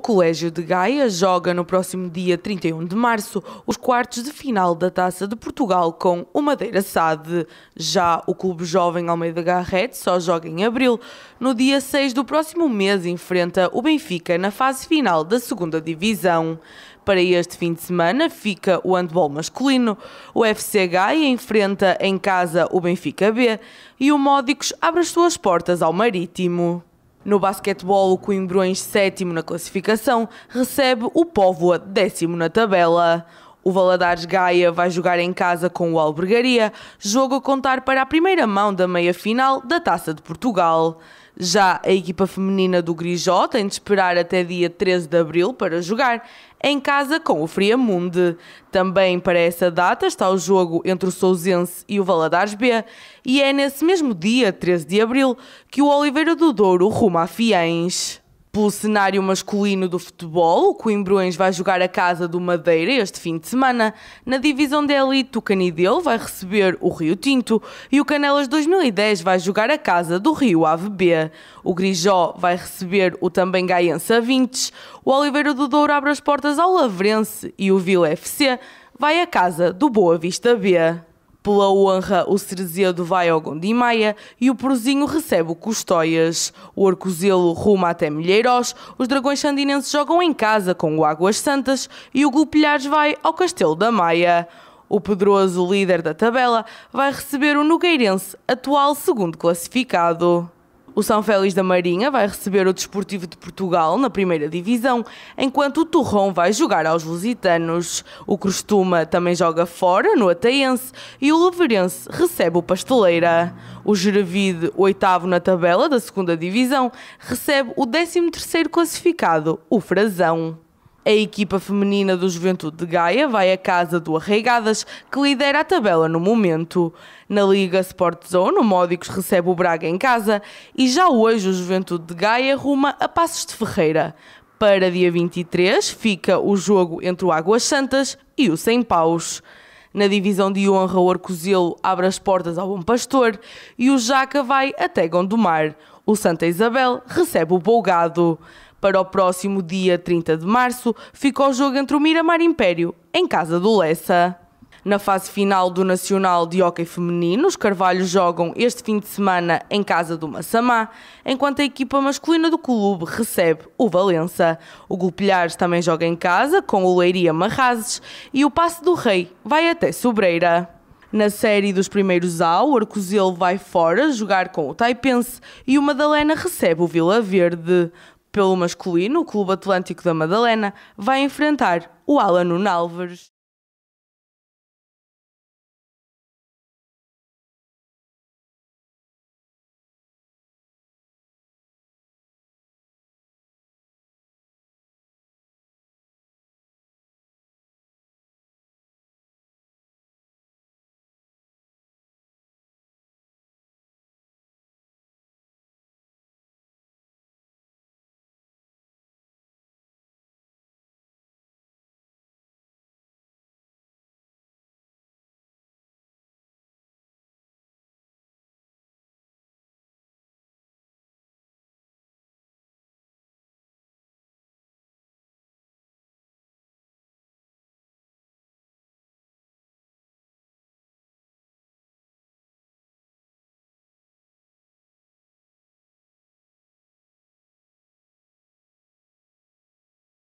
O Colégio de Gaia joga no próximo dia 31 de março os quartos de final da Taça de Portugal com o Madeira SAD. Já o Clube Jovem Almeida Garrett só joga em abril. No dia 6 do próximo mês enfrenta o Benfica na fase final da segunda Divisão. Para este fim de semana fica o handball masculino. O FC Gaia enfrenta em casa o Benfica B e o Módicos abre as suas portas ao Marítimo. No basquetebol, o Coimbrões, sétimo na classificação, recebe o Póvoa, décimo na tabela. O Valadares Gaia vai jogar em casa com o Albergaria, jogo a contar para a primeira mão da meia-final da Taça de Portugal. Já a equipa feminina do Grijó tem de esperar até dia 13 de abril para jogar em casa com o Friamunde. Também para essa data está o jogo entre o Sousense e o Valadares B, e é nesse mesmo dia, 13 de abril, que o Oliveira do Douro ruma a Fiães pelo cenário masculino do futebol, o Coimbruens vai jogar a casa do Madeira este fim de semana. Na divisão de elite, o Canideu vai receber o Rio Tinto e o Canelas 2010 vai jogar a casa do Rio Ave B. O Grijó vai receber o também Gaiense Avintes, o Oliveira do Douro abre as portas ao Lavrense e o Vila FC vai à casa do Boa Vista B. Pela honra, o Cerzedo vai ao Gondimaia e o Prozinho recebe o Custóias. O Orcozelo ruma até Milheiros, os Dragões Sandinenses jogam em casa com o Águas Santas e o Golpilhares vai ao Castelo da Maia. O Pedroso, líder da tabela, vai receber o Nogueirense, atual segundo classificado. O São Félix da Marinha vai receber o Desportivo de Portugal na primeira divisão, enquanto o Torrão vai jogar aos Lusitanos. O Crostuma também joga fora, no Ataense, e o Leverense recebe o Pasteleira. O Geravide, oitavo na tabela da segunda divisão, recebe o 13º classificado, o Frazão. A equipa feminina do Juventude de Gaia vai à casa do Arregadas, que lidera a tabela no momento. Na Liga Sport Zone, o Módicos recebe o Braga em casa e já hoje o Juventude de Gaia ruma a Passos de Ferreira. Para dia 23 fica o jogo entre o Águas Santas e o Sem Paus. Na divisão de honra, o Arcozelo abre as portas ao Bom Pastor e o Jaca vai até Gondomar. O Santa Isabel recebe o Bolgado. Para o próximo dia 30 de março, fica o jogo entre o Miramar Império, em casa do Lessa. Na fase final do Nacional de Hockey Feminino, os Carvalhos jogam este fim de semana em casa do Massamá, enquanto a equipa masculina do clube recebe o Valença. O Golpilhares também joga em casa com o Leiria Marrazes e o Passe do Rei vai até Sobreira. Na série dos primeiros A, o Arcozelo vai fora jogar com o Taipense e o Madalena recebe o Vila Verde. Pelo masculino, o Clube Atlântico da Madalena vai enfrentar o Alan Alves.